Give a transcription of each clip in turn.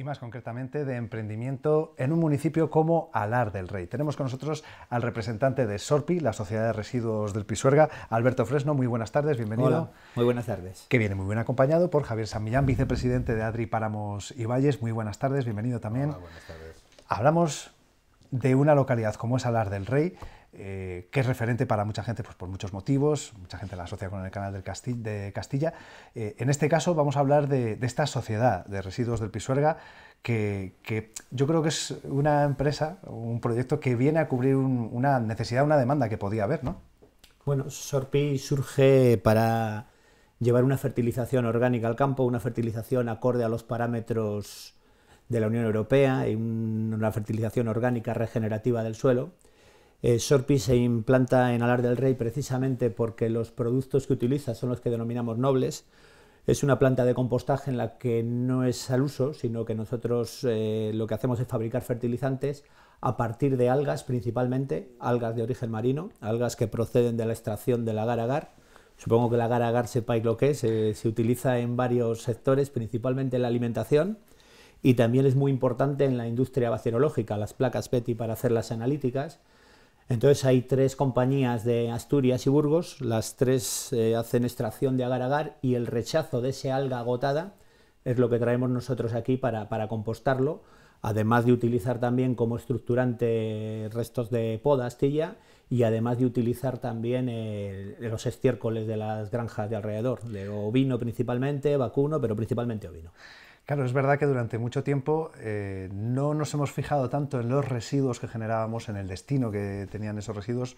y más concretamente de emprendimiento en un municipio como Alar del Rey. Tenemos con nosotros al representante de SORPI, la Sociedad de Residuos del Pisuerga, Alberto Fresno. Muy buenas tardes, bienvenido. Hola, muy buenas tardes. Que viene muy bien acompañado por Javier San vicepresidente de Adri Páramos y Valles. Muy buenas tardes, bienvenido también. buenas tardes. Hablamos de una localidad como es Alar del Rey, eh, que es referente para mucha gente pues, por muchos motivos, mucha gente la asocia con el canal de Castilla. Eh, en este caso vamos a hablar de, esta sociedad de residuos del Pisuerga, que, yo creo que es una empresa, un proyecto que viene a cubrir una necesidad, una demanda que podía haber, ¿no? Bueno, Sorpi surge para llevar una fertilización orgánica al campo, una fertilización acorde a los parámetros de la Unión Europea y una fertilización orgánica regenerativa del suelo eh, Sorpi se implanta en Alar del Rey precisamente porque los productos que utiliza son los que denominamos nobles. Es una planta de compostaje en la que no es al uso, sino que nosotros eh, lo que hacemos es fabricar fertilizantes a partir de algas principalmente, algas de origen marino, algas que proceden de la extracción del agar-agar. Supongo que el agar-agar sepáis lo que es, eh, se utiliza en varios sectores, principalmente en la alimentación y también es muy importante en la industria bacteriológica, las placas PETI para hacer las analíticas entonces hay tres compañías de Asturias y Burgos, las tres eh, hacen extracción de agar-agar y el rechazo de ese alga agotada es lo que traemos nosotros aquí para, compostarlo, además de utilizar también como estructurante restos de poda, astilla, y además de utilizar también eh, los estiércoles de las granjas de alrededor, de ovino principalmente, vacuno, pero principalmente ovino. Claro, es verdad que durante mucho tiempo eh, no nos hemos fijado tanto en los residuos que generábamos, en el destino que tenían esos residuos,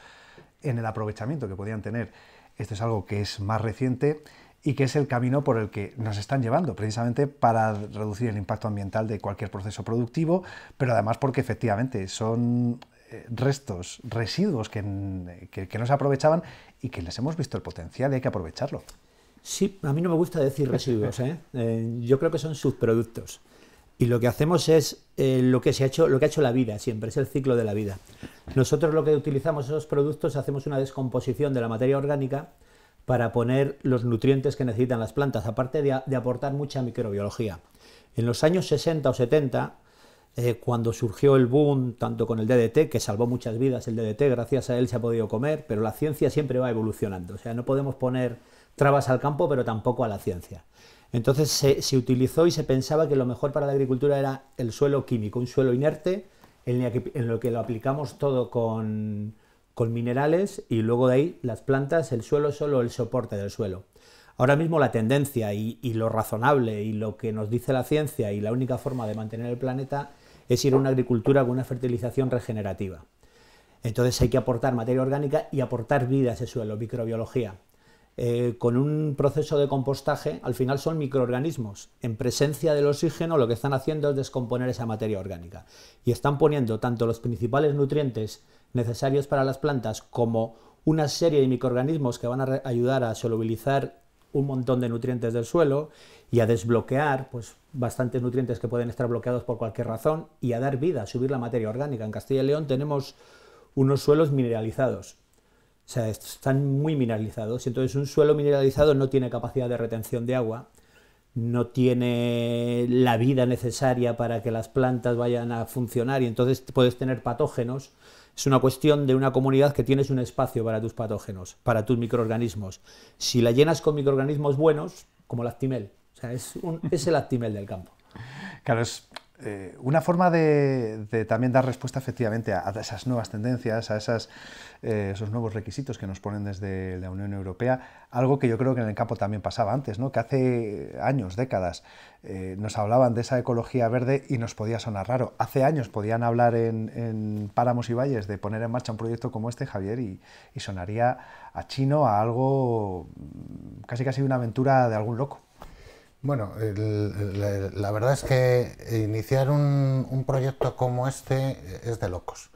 en el aprovechamiento que podían tener. Esto es algo que es más reciente y que es el camino por el que nos están llevando, precisamente para reducir el impacto ambiental de cualquier proceso productivo, pero además porque efectivamente son eh, restos, residuos eh, que, que no se aprovechaban y que les hemos visto el potencial y hay que aprovecharlo. Sí, a mí no me gusta decir residuos, ¿eh? Eh, yo creo que son subproductos. Y lo que hacemos es eh, lo que se ha hecho, lo que ha hecho la vida siempre, es el ciclo de la vida. Nosotros lo que utilizamos esos productos, hacemos una descomposición de la materia orgánica para poner los nutrientes que necesitan las plantas, aparte de, aportar mucha microbiología. En los años 60 o 70, cuando surgió el boom, tanto con el DDT, que salvó muchas vidas el DDT, gracias a él se ha podido comer, pero la ciencia siempre va evolucionando. O sea, no podemos poner trabas al campo, pero tampoco a la ciencia. Entonces se, utilizó y se pensaba que lo mejor para la agricultura era el suelo químico, un suelo inerte en, lo que lo aplicamos todo con, minerales y luego de ahí las plantas, el suelo solo el soporte del suelo. Ahora mismo la tendencia y lo razonable y lo que nos dice la ciencia y la única forma de mantener el planeta es ir a una agricultura con una fertilización regenerativa. Entonces hay que aportar materia orgánica y aportar vida a ese suelo, microbiología. Eh, con un proceso de compostaje, al final son microorganismos. En presencia del oxígeno lo que están haciendo es descomponer esa materia orgánica. Y están poniendo tanto los principales nutrientes necesarios para las plantas como una serie de microorganismos que van a ayudar a solubilizar un montón de nutrientes del suelo y a desbloquear pues, bastantes nutrientes que pueden estar bloqueados por cualquier razón y a dar vida, a subir la materia orgánica. En Castilla y León tenemos unos suelos mineralizados o sea, están muy mineralizados. Entonces, un suelo mineralizado no tiene capacidad de retención de agua, no tiene la vida necesaria para que las plantas vayan a funcionar y entonces puedes tener patógenos. Es una cuestión de una comunidad que tienes un espacio para tus patógenos, para tus microorganismos. Si la llenas con microorganismos buenos, como el actimel, o sea, es, un, es el actimel del campo. Claro, es eh, una forma de, también dar respuesta efectivamente a, esas nuevas tendencias, a esas, eh, esos nuevos requisitos que nos ponen desde la Unión Europea, algo que yo creo que en el campo también pasaba antes, ¿no? que hace años, décadas, eh, nos hablaban de esa ecología verde y nos podía sonar raro. Hace años podían hablar en, páramos y valles de poner en marcha un proyecto como este, Javier, y, y sonaría a chino, a algo mm, casi casi una aventura de algún loco. Bueno, la, verdad es que iniciar un, proyecto como este es de locos,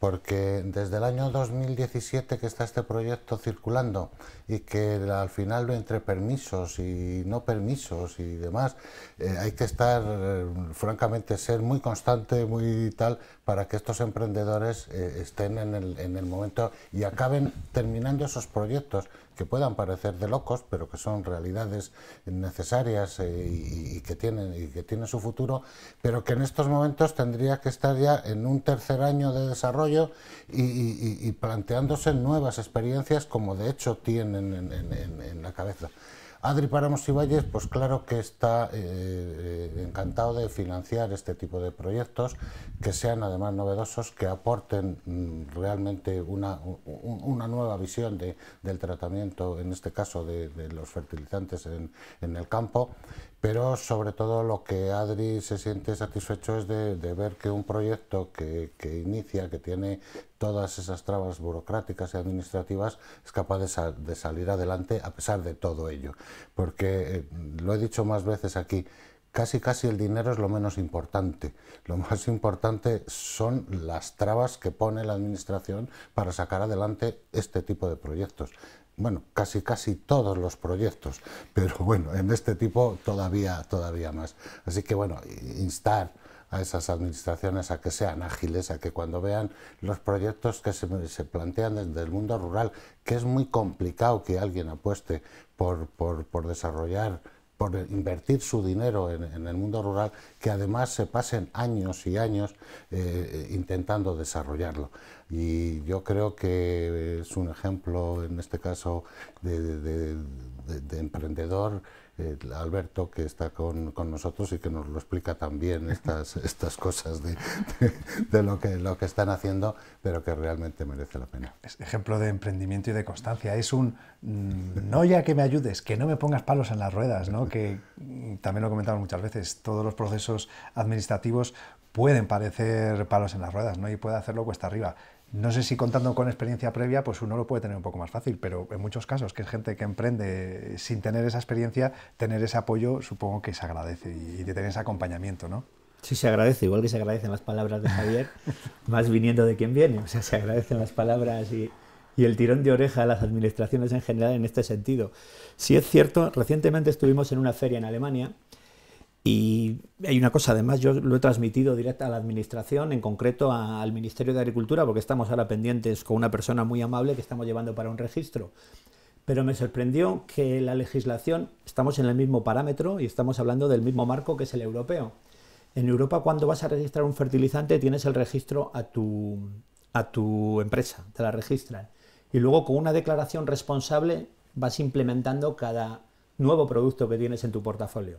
porque desde el año 2017 que está este proyecto circulando y que al final entre permisos y no permisos y demás, eh, hay que estar, eh, francamente, ser muy constante, muy tal, para que estos emprendedores eh, estén en el, en el momento y acaben terminando esos proyectos que puedan parecer de locos, pero que son realidades necesarias eh, y, que tienen, y que tienen su futuro, pero que en estos momentos tendría que estar ya en un tercer año de desarrollo y, planteándose nuevas experiencias como de hecho tienen en la cabeza. Adri Paramos y Valles, pues claro que está eh, eh, encantado de financiar este tipo de proyectos que sean además novedosos, que aporten mm, realmente una, nueva visión del tratamiento, en este caso de, los fertilizantes en el campo, pero sobre todo lo que Adri se siente satisfecho es de, ver que un proyecto que, inicia, que tiene todas esas trabas burocráticas y administrativas, es capaz de, salir adelante a pesar de todo ello. Porque eh, lo he dicho más veces aquí, casi casi el dinero es lo menos importante. Lo más importante son las trabas que pone la administración para sacar adelante este tipo de proyectos bueno, casi casi todos los proyectos, pero bueno, en este tipo todavía, todavía más. Así que bueno, instar a esas administraciones a que sean ágiles, a que cuando vean los proyectos que se, plantean desde el mundo rural, que es muy complicado que alguien apueste por, por, desarrollar por invertir su dinero en, el mundo rural, que además se pasen años y años eh, eh, intentando desarrollarlo. Y yo creo que es un ejemplo, en este caso, de, emprendedor, eh, Alberto, que está con, nosotros y que nos lo explica también estas, estas cosas de, lo, que, lo que están haciendo, pero que realmente merece la pena. Es ejemplo de emprendimiento y de constancia. Es un, mm, no ya que me ayudes, que no me pongas palos en las ruedas, ¿no? que mm, también lo comentamos muchas veces, todos los procesos administrativos pueden parecer palos en las ruedas ¿no? y puede hacerlo cuesta arriba no sé si contando con experiencia previa, pues uno lo puede tener un poco más fácil, pero en muchos casos, que es gente que emprende sin tener esa experiencia, tener ese apoyo supongo que se agradece y, tener ese acompañamiento, ¿no? Sí, se agradece, igual que se agradecen las palabras de Javier, más viniendo de quien viene, o sea, se agradecen las palabras y, el tirón de oreja a las administraciones en general en este sentido. Sí es cierto, recientemente estuvimos en una feria en Alemania, y hay una cosa, además, yo lo he transmitido directa a la Administración, en concreto al Ministerio de Agricultura, porque estamos ahora pendientes con una persona muy amable que estamos llevando para un registro. Pero me sorprendió que la legislación, estamos en el mismo parámetro y estamos hablando del mismo marco que es el europeo. En Europa, cuando vas a registrar un fertilizante, tienes el registro a tu, a tu empresa, te la registran. Y luego, con una declaración responsable, vas implementando cada nuevo producto que tienes en tu portafolio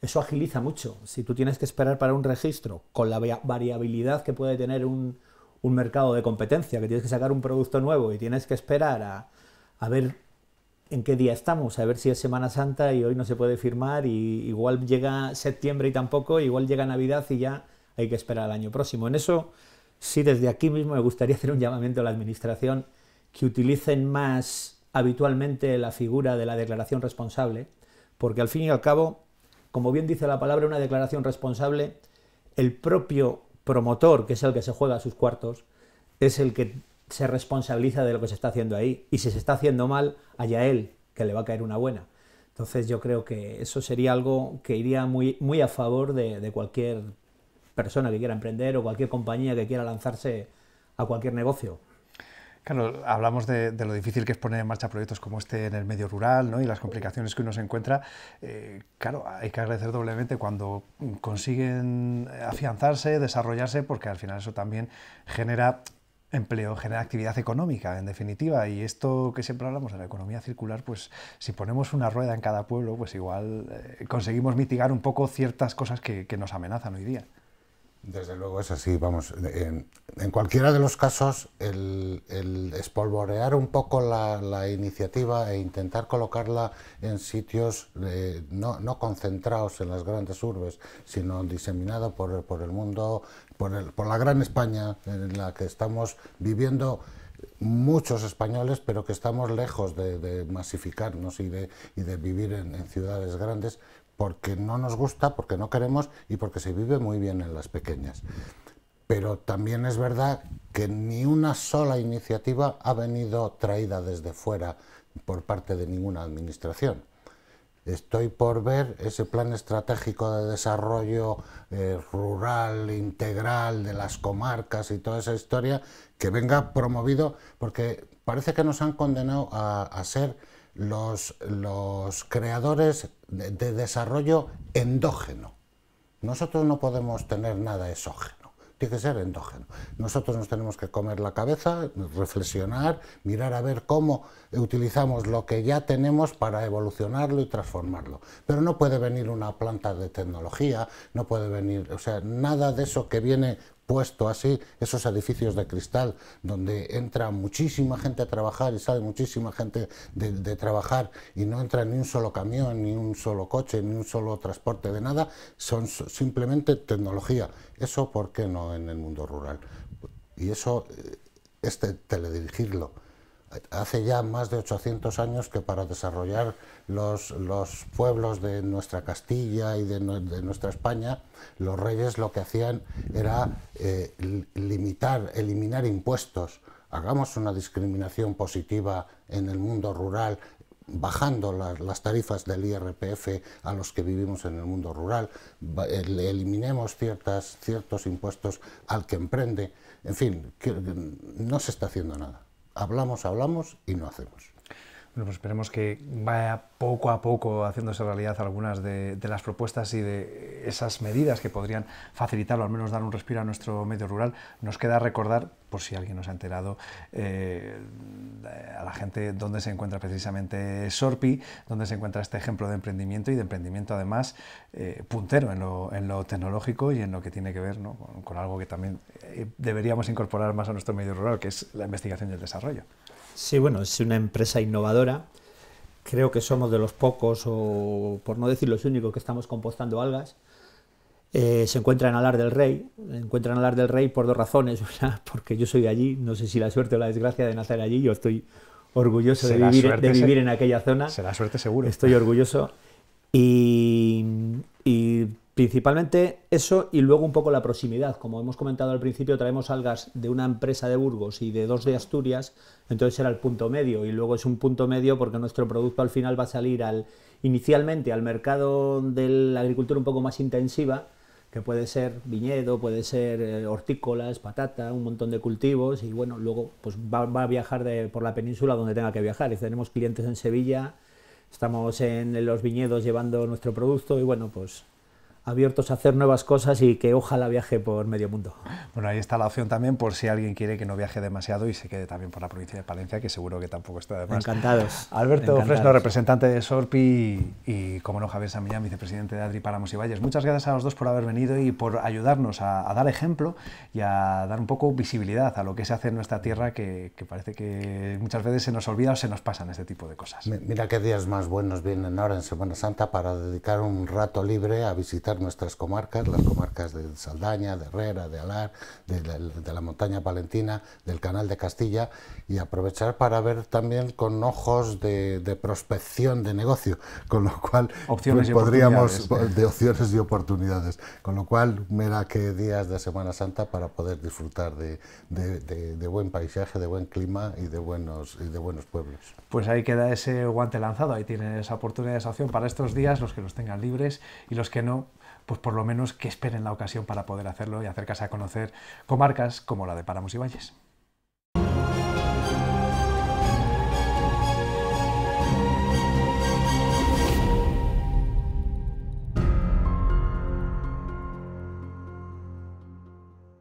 eso agiliza mucho. Si tú tienes que esperar para un registro, con la variabilidad que puede tener un, mercado de competencia, que tienes que sacar un producto nuevo y tienes que esperar a, a, ver en qué día estamos, a ver si es Semana Santa y hoy no se puede firmar, y igual llega septiembre y tampoco, igual llega Navidad y ya hay que esperar al año próximo. En eso, sí, desde aquí mismo me gustaría hacer un llamamiento a la Administración que utilicen más habitualmente la figura de la declaración responsable, porque al fin y al cabo como bien dice la palabra, una declaración responsable, el propio promotor, que es el que se juega a sus cuartos, es el que se responsabiliza de lo que se está haciendo ahí. Y si se está haciendo mal, allá él, que le va a caer una buena. Entonces yo creo que eso sería algo que iría muy, muy a favor de cualquier persona que quiera emprender o cualquier compañía que quiera lanzarse a cualquier negocio. Claro, hablamos de, lo difícil que es poner en marcha proyectos como este en el medio rural ¿no? y las complicaciones que uno se encuentra. Eh, claro, hay que agradecer doblemente cuando consiguen afianzarse, desarrollarse, porque al final eso también genera empleo, genera actividad económica, en definitiva. Y esto que siempre hablamos de la economía circular, pues si ponemos una rueda en cada pueblo, pues igual eh, conseguimos mitigar un poco ciertas cosas que nos amenazan hoy día. Desde luego es así, vamos. En, cualquiera de los casos, el, espolvorear un poco la, iniciativa e intentar colocarla en sitios eh, no, concentrados en las grandes urbes, sino diseminado por, el mundo, por, por la gran España en la que estamos viviendo muchos españoles, pero que estamos lejos de, masificarnos y de, vivir en, ciudades grandes porque no nos gusta, porque no queremos y porque se vive muy bien en las pequeñas. Pero también es verdad que ni una sola iniciativa ha venido traída desde fuera por parte de ninguna administración. Estoy por ver ese plan estratégico de desarrollo eh, rural, integral, de las comarcas y toda esa historia, que venga promovido, porque parece que nos han condenado a, ser los, los creadores de desarrollo endógeno. Nosotros no podemos tener nada exógeno tiene que ser endógeno. Nosotros nos tenemos que comer la cabeza, reflexionar, mirar a ver cómo utilizamos lo que ya tenemos para evolucionarlo y transformarlo. Pero no puede venir una planta de tecnología, no puede venir, o sea, nada de eso que viene puesto así, esos edificios de cristal, donde entra muchísima gente a trabajar y sale muchísima gente de, trabajar y no entra ni un solo camión, ni un solo coche, ni un solo transporte de nada, son simplemente tecnología. Eso, ¿por qué no en el mundo rural? Y eso, eh, este teledirigirlo hace ya más de 800 años que para desarrollar los, pueblos de nuestra Castilla y de, nuestra España, los reyes lo que hacían era eh, limitar, eliminar impuestos. Hagamos una discriminación positiva en el mundo rural, bajando las tarifas del IRPF a los que vivimos en el mundo rural, eh, eliminemos ciertas, ciertos impuestos al que emprende. En fin, que, no se está haciendo nada hablamos, hablamos y no hacemos. Bueno, pues esperemos que vaya poco a poco haciéndose realidad algunas de, las propuestas y de esas medidas que podrían facilitarlo, al menos dar un respiro a nuestro medio rural. Nos queda recordar por si alguien nos ha enterado, eh, a la gente dónde se encuentra precisamente Sorpi, dónde se encuentra este ejemplo de emprendimiento y de emprendimiento además eh, puntero en lo, tecnológico y en lo que tiene que ver con, con, algo que también eh, deberíamos incorporar más a nuestro medio rural, que es la investigación y el desarrollo. Sí, bueno, es una empresa innovadora. Creo que somos de los pocos, o por no decir los únicos, que estamos compostando algas eh, se encuentra en Alar del Rey. Encuentra en Alar del Rey por dos razones. Una, porque yo soy de allí, no sé si la suerte o la desgracia de nacer allí, yo estoy orgulloso de vivir, en aquella zona. Será suerte seguro. Estoy orgulloso. Y, y principalmente eso y luego un poco la proximidad. Como hemos comentado al principio, traemos algas de una empresa de Burgos y de dos de Asturias, entonces era el punto medio y luego es un punto medio porque nuestro producto al final va a salir al, inicialmente al mercado de la agricultura un poco más intensiva, que puede ser viñedo, puede ser eh, hortícolas, patata, un montón de cultivos y bueno, luego pues va, a viajar por la península donde tenga que viajar. Y tenemos clientes en Sevilla, estamos en los viñedos llevando nuestro producto y bueno, pues abiertos a hacer nuevas cosas y que ojalá viaje por medio mundo. Bueno, ahí está la opción también por si alguien quiere que no viaje demasiado y se quede también por la provincia de Palencia, que seguro que tampoco está de más. Encantados. Alberto Fresno, representante de Sorpi y, como no, Javier Samillán, vicepresidente de Adri Paramos y Valles. Muchas gracias a los dos por haber venido y por ayudarnos a, dar ejemplo y a dar un poco visibilidad a lo que se hace en nuestra tierra, que, que parece que muchas veces se nos olvida o se nos pasan este tipo de cosas. Mira qué días más buenos vienen ahora en Semana Santa para dedicar un rato libre a visitar nuestras comarcas, las comarcas de Saldaña, de Herrera, de Alar, de, la montaña palentina, del Canal de Castilla y aprovechar para ver también con ojos de, prospección de negocio, con lo cual podríamos de opciones y oportunidades, con lo cual mira que días de Semana Santa para poder disfrutar de, buen paisaje, de buen clima y de buenos y de buenos pueblos. Pues ahí queda ese guante lanzado, ahí tienes esa oportunidad, esa opción para estos días, los que los tengan libres y los que no, pues por lo menos que esperen la ocasión para poder hacerlo y acercarse a conocer comarcas como la de Páramos y Valles.